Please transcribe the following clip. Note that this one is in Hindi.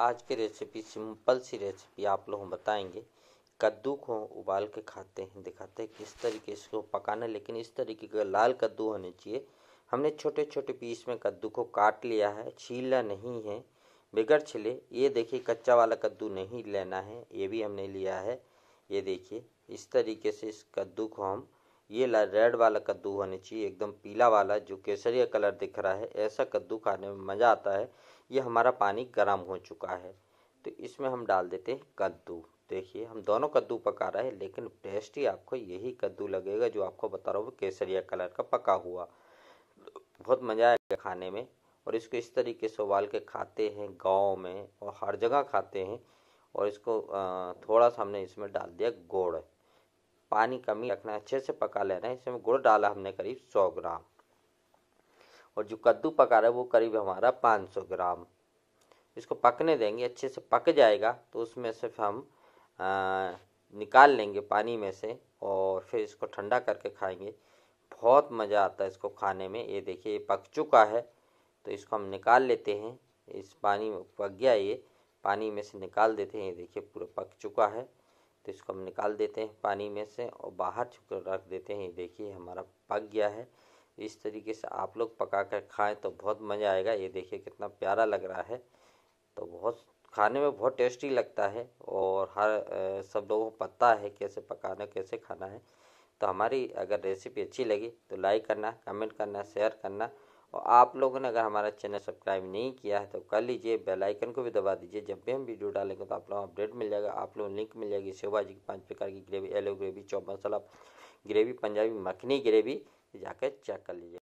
आज की रेसिपी सिंपल सी रेसिपी आप लोग बताएंगे कद्दू को उबाल के खाते हैं दिखाते हैं किस तरीके इसको पकाना लेकिन इस तरीके का लाल कद्दू होने चाहिए हमने छोटे छोटे पीस में कद्दू को काट लिया है छीला नहीं है बगैर छिले ये देखिए कच्चा वाला कद्दू नहीं लेना है ये भी हमने लिया है ये देखिए इस तरीके से इस कद्दू को हम ये रेड वाला कद्दू होना चाहिए एकदम पीला वाला जो केसरिया कलर दिख रहा है ऐसा कद्दू खाने में मज़ा आता है ये हमारा पानी गर्म हो चुका है तो इसमें हम डाल देते हैं कद्दू देखिए हम दोनों कद्दू पका रहे हैं लेकिन टेस्टी आपको यही कद्दू लगेगा जो आपको बता रहा हूँ केसरिया कलर का पका हुआ बहुत मज़ा आएगा खाने में और इसको इस तरीके से उबाल के खाते हैं गाँव में और हर जगह खाते हैं और इसको थोड़ा सा हमने इसमें डाल दिया गुड़ पानी कमी रखना अच्छे से पका लेना है इसमें गुड़ डाला हमने करीब सौ ग्राम और जो कद्दू पका रहा है वो करीब हमारा पाँच सौ ग्राम इसको पकने देंगे अच्छे से पक जाएगा तो उसमें से हम आ, निकाल लेंगे पानी में से और फिर इसको ठंडा करके खाएंगे बहुत मज़ा आता है इसको खाने में ये देखिए ये पक चुका है तो इसको हम निकाल लेते हैं इस पानी में पक गया ये पानी में से निकाल देते हैं ये देखिए पूरा पक चुका है तो इसको हम निकाल देते हैं पानी में से और बाहर छुप रख देते हैं ये देखिए हमारा पक गया है इस तरीके से आप लोग पका कर खाएँ तो बहुत मज़ा आएगा ये देखिए कितना प्यारा लग रहा है तो बहुत खाने में बहुत टेस्टी लगता है और हर सब लोगों को पता है कैसे पकाना कैसे खाना है तो हमारी अगर रेसिपी अच्छी लगी तो लाइक करना कमेंट करना शेयर करना और आप लोगों ने अगर हमारा चैनल सब्सक्राइब नहीं किया है तो कर लीजिए बेल आइकन को भी दबा दीजिए जब भी हम वीडियो डालेंगे तो आप लोगों को अपडेट मिल जाएगा आप लोगों को लिंक मिल जाएगी सेवा की पाँच प्रकार की ग्रेवी एलो ग्रेवी चौबा मसाला ग्रेवी पंजाबी मखनी ग्रेवी जाकर चेक कर लीजिए